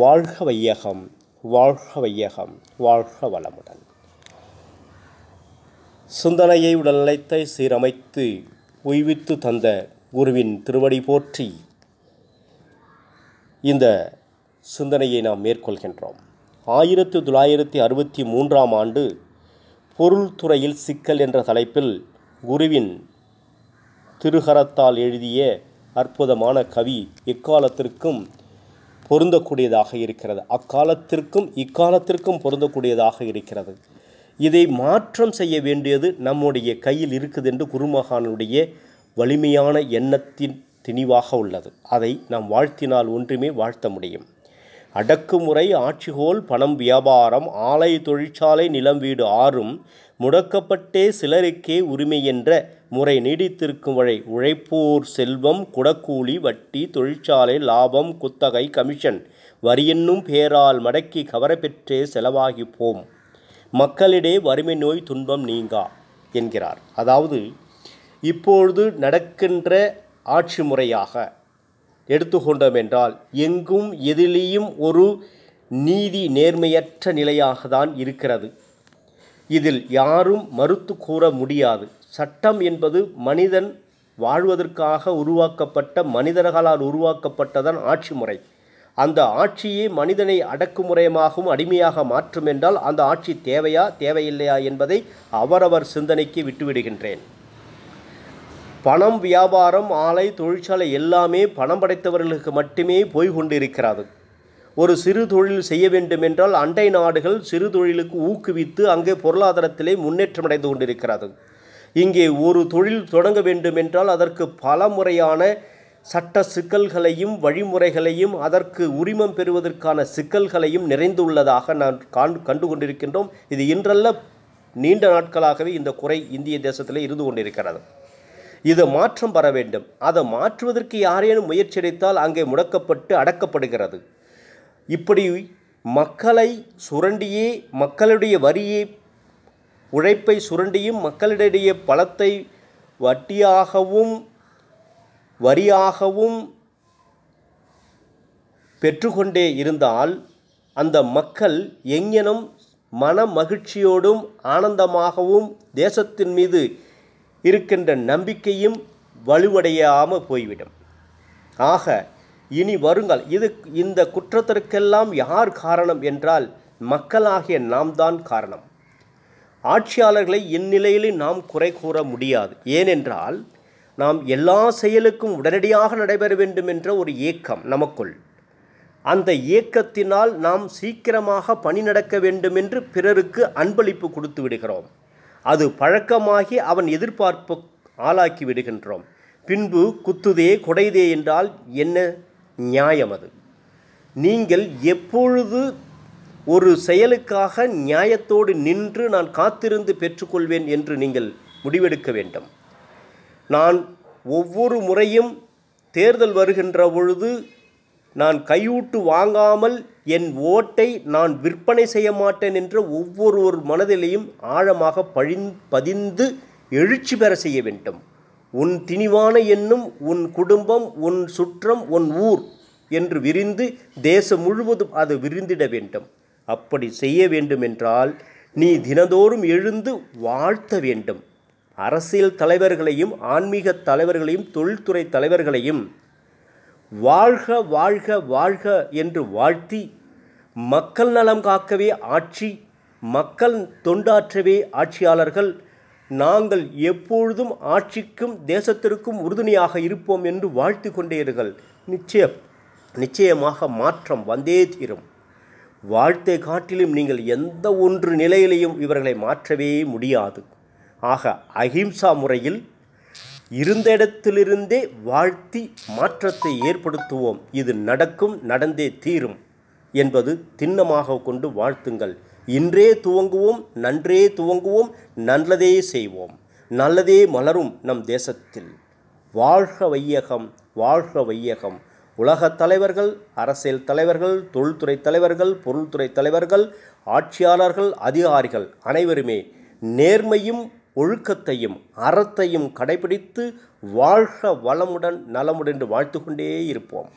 வாழ்க வையகம் வாழ்க வையகம் வாழ்க வளமுடன் சிந்தனையை உடல்நிலைத்தை சீரமைத்து உய்வித்து தந்த குருவின் திருவடி போற்றி இந்த சிந்தனையை நாம் மேற்கொள்கின்றோம் ஆயிரத்தி தொள்ளாயிரத்தி அறுபத்தி மூன்றாம் ஆண்டு பொருள் துறையில் சிக்கல் என்ற தலைப்பில் குருவின் திருகரத்தால் எழுதிய அற்புதமான கவி எக்காலத்திற்கும் பொருந்தக்கூடியதாக இருக்கிறது அக்காலத்திற்கும் இக்காலத்திற்கும் பொருந்தக்கூடியதாக இருக்கிறது இதை மாற்றம் செய்ய வேண்டியது நம்முடைய கையில் இருக்குது என்று குருமகானுடைய வலிமையான எண்ணத்தின் திணிவாக உள்ளது அதை நாம் வாழ்த்தினால் ஒன்றுமே வாழ்த்த முடியும் அடக்குமுறை ஆட்சிகோல் பணம் வியாபாரம் ஆலை தொழிற்சாலை நிலம் வீடு ஆறும் முடக்கப்பட்டே சிலருக்கே உரிமை என்ற முறை நீடித்திருக்கும் வழி உழைப்போர் செல்வம் குடக்கூலி வட்டி தொழிற்சாலை லாபம் குத்தகை கமிஷன் வரி என்னும் பேரால் மடக்கி கவரப்பெற்றே செலவாகி போம் மக்களிடையே வறுமை நோய் துன்பம் நீங்கா என்கிறார் அதாவது இப்பொழுது நடக்கின்ற ஆட்சி முறையாக எடுத்துக்கொண்டோம் என்றால் எங்கும் எதிலேயும் ஒரு நீதி நேர்மையற்ற நிலையாக தான் இருக்கிறது இதில் யாரும் மறுத்து கூற முடியாது சட்டம் என்பது மனிதன் வாழ்வதற்காக உருவாக்கப்பட்ட மனிதர்களால் உருவாக்கப்பட்டதான் ஆட்சி முறை அந்த ஆட்சியை மனிதனை அடக்குமுறையமாகவும் அடிமையாக மாற்றும் என்றால் அந்த ஆட்சி தேவையா தேவையில்லையா என்பதை அவரவர் சிந்தனைக்கு விட்டுவிடுகின்றேன் பணம் வியாபாரம் ஆலை தொழிற்சாலை எல்லாமே பணம் படைத்தவர்களுக்கு மட்டுமே போய்கொண்டிருக்கிறது ஒரு சிறு தொழில் செய்ய வேண்டும் என்றால் அண்டை நாடுகள் சிறு தொழிலுக்கு ஊக்குவித்து அங்கே பொருளாதாரத்திலே முன்னேற்றம் அடைந்து கொண்டிருக்கிறது இங்கே ஒரு தொழில் தொடங்க வேண்டும் என்றால் அதற்கு பல முறையான சட்ட சிக்கல்களையும் வழிமுறைகளையும் அதற்கு உரிமம் பெறுவதற்கான சிக்கல்களையும் நிறைந்துள்ளதாக நான் காண் கண்டு கொண்டிருக்கின்றோம் இது இன்றல்ல நீண்ட நாட்களாகவே இந்த குறை இந்திய தேசத்தில் இருந்து கொண்டிருக்கிறது இது மாற்றம் பெற வேண்டும் அதை மாற்றுவதற்கு யாரேனும் முயற்சி அடைத்தால் அங்கே முடக்கப்பட்டு அடக்கப்படுகிறது இப்படி மக்களை சுரண்டியே மக்களுடைய வரியை உழைப்பை சுரண்டியும் மக்களிடையே பலத்தை வட்டியாகவும் வரியாகவும் பெற்றுக்கொண்டே இருந்தால் அந்த மக்கள் எங்கெனும் மன மகிழ்ச்சியோடும் ஆனந்தமாகவும் தேசத்தின் மீது இருக்கின்ற நம்பிக்கையும் வலுவடையாமல் போய்விடும் ஆக இனி வருங்கள் இது இந்த குற்றத்திற்கெல்லாம் யார் காரணம் என்றால் மக்களாகிய நாம் தான் காரணம் ஆட்சியாளர்களை இந்நிலையிலே நாம் குறை கூற முடியாது ஏனென்றால் நாம் எல்லா செயலுக்கும் உடனடியாக நடைபெற வேண்டும் என்ற ஒரு இயக்கம் நமக்குள் அந்த இயக்கத்தினால் நாம் சீக்கிரமாக பணி நடக்க வேண்டும் என்று பிறருக்கு அன்பளிப்பு கொடுத்து விடுகிறோம் அது பழக்கமாகி அவன் எதிர்பார்ப்பு ஆளாக்கி விடுகின்றோம் பின்பு குத்துதே குடைதே என்றால் என்ன நியாயம் அது நீங்கள் எப்பொழுது ஒரு செயலுக்காக நியாயத்தோடு நின்று நான் காத்திருந்து பெற்றுக்கொள்வேன் என்று நீங்கள் முடிவெடுக்க வேண்டும் நான் ஒவ்வொரு முறையும் தேர்தல் வருகின்ற பொழுது நான் கையூட்டு வாங்காமல் என் ஓட்டை நான் விற்பனை செய்ய மாட்டேன் என்ற ஒவ்வொருவர் மனதிலையும் ஆழமாக பழி பதிந்து எழுச்சி பெற செய்ய வேண்டும் உன் திணிவான என்னும் உன் குடும்பம் உன் சுற்றம் உன் ஊர் என்று விரிந்து தேசம் முழுவதும் அது விரிந்திட வேண்டும் அப்படி செய்ய வேண்டுமென்றால் நீ தினந்தோறும் எழுந்து வாழ்த்த வேண்டும் அரசியல் தலைவர்களையும் ஆன்மீக தலைவர்களையும் தொழில்துறை தலைவர்களையும் வாழ்க வாழ்க வாழ்க என்று வாழ்த்தி மக்கள் நலம் காக்கவே ஆட்சி மக்கள் தொண்டாற்றவே ஆட்சியாளர்கள் நாங்கள் எப்பொழுதும் ஆட்சிக்கும் தேசத்திற்கும் உறுதுணையாக இருப்போம் என்று வாழ்த்து கொண்டீர்கள் நிச்சயம் நிச்சயமாக மாற்றம் வந்தே தீரும் வாழ்த்தை காட்டிலும் நீங்கள் எந்த ஒன்று நிலையிலையும் இவர்களை மாற்றவே முடியாது ஆக அஹிம்சா முறையில் இருந்த இடத்திலிருந்தே வாழ்த்தி மாற்றத்தை ஏற்படுத்துவோம் இது நடக்கும் நடந்தே தீரும் என்பது திண்ணமாக கொண்டு வாழ்த்துங்கள் இன்றே துவங்குவோம் நன்றே துவங்குவோம் நல்லதே செய்வோம் நல்லதே மலரும் நம் தேசத்தில் வாழ்க வையகம் வாழ்க வையகம் உலகத் தலைவர்கள் அரசியல் தலைவர்கள் தொழில்துறை தலைவர்கள் பொருள்துறை தலைவர்கள் ஆட்சியாளர்கள் அதிகாரிகள் அனைவருமே நேர்மையும் ஒழுக்கத்தையும் அறத்தையும் கடைபிடித்து வாழ்க வளமுடன் நலமுடன் வாழ்த்து கொண்டே இருப்போம்